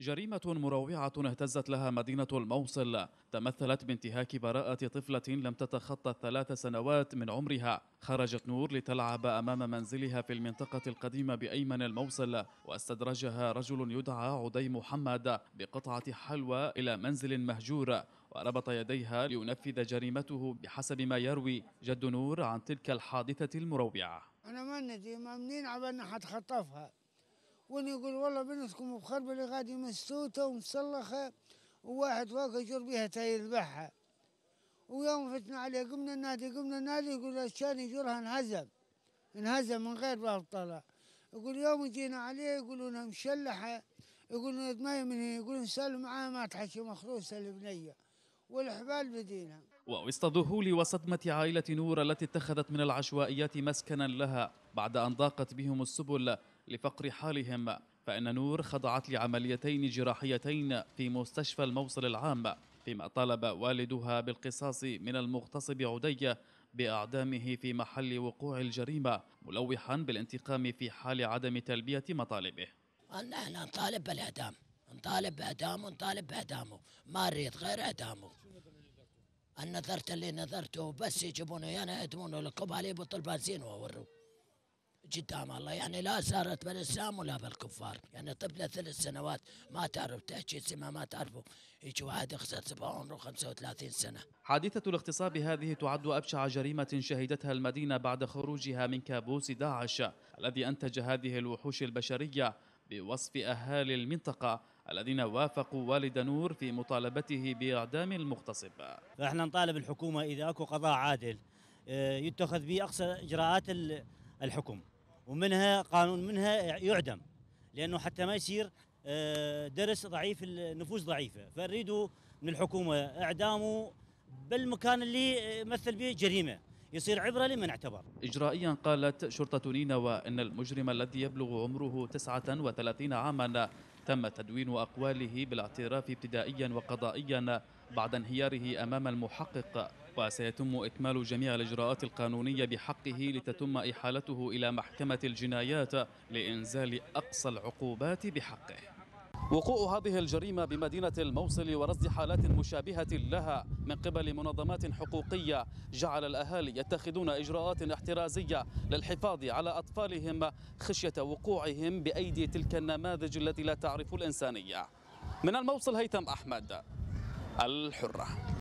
جريمة مروعة اهتزت لها مدينة الموصل تمثلت بانتهاك براءة طفلة لم تتخطى الثلاث سنوات من عمرها خرجت نور لتلعب أمام منزلها في المنطقة القديمة بأيمن الموصل واستدرجها رجل يدعى عدي محمد بقطعة حلوى إلى منزل مهجور وربط يديها لينفذ جريمته بحسب ما يروي جد نور عن تلك الحادثة المروعة أنا ما ندري ما منين عبالنا حتخطفها وانا يقول والله بنتكم بخربه اللي غادي مسوته ومسلخه وواحد فوق يجر بها تا يذبحها ويوم فتنا عليه قمنا النادي قمنا النادي يقول الشان يجرها انهزم انهزم من غير باب طلع يقول يوم جينا عليه يقولون مشلحه يقولون ما من يقولون سالوا معاه ما تحشي مخروسه البنيه والحبال بدينا ووسط ذهول وصدمة عائلة نور التي اتخذت من العشوائيات مسكنا لها بعد أن ضاقت بهم السبل لفقر حالهم فإن نور خضعت لعمليتين جراحيتين في مستشفى الموصل العام فيما طالب والدها بالقصاص من المغتصب عدي بأعدامه في محل وقوع الجريمة ملوحا بالانتقام في حال عدم تلبية مطالبه نحن نطالب بالإعدام نطالب بإعدامه نطالب بإعدامه ما نريد غير إعدامه النظرت اللي نظرته بس يجيبونه يانا يدمونه لكم عليه بطل بنزين ووروه قدام الله يعني لا صارت بالاسلام ولا بالكفار يعني طفله ثلاث سنوات ما تعرف تحكي اسمها ما تعرفه هيك واحد خسر عمره 35 سنه حادثه الاغتصاب هذه تعد ابشع جريمه شهدتها المدينه بعد خروجها من كابوس داعش الذي انتج هذه الوحوش البشريه بوصف اهالي المنطقه الذين وافقوا والد نور في مطالبته باعدام المغتصب. احنا نطالب الحكومه اذا اكو قضاء عادل آه، يتخذ به اقصى اجراءات الحكم ومنها قانون منها يعدم لانه حتى ما يصير آه، درس ضعيف النفوس ضعيفه فريدوا من الحكومه اعدامه بالمكان اللي مثل به جريمه يصير عبرة لمن اعتبر إجرائيا قالت شرطة نينوى أن المجرم الذي يبلغ عمره 39 عاما تم تدوين أقواله بالاعتراف ابتدائيا وقضائيا بعد انهياره أمام المحقق وسيتم إكمال جميع الإجراءات القانونية بحقه لتتم إحالته إلى محكمة الجنايات لإنزال أقصى العقوبات بحقه وقوع هذه الجريمة بمدينة الموصل ورصد حالات مشابهة لها من قبل منظمات حقوقية جعل الأهالي يتخذون إجراءات احترازية للحفاظ على أطفالهم خشية وقوعهم بأيدي تلك النماذج التي لا تعرف الإنسانية من الموصل هيثم أحمد الحرة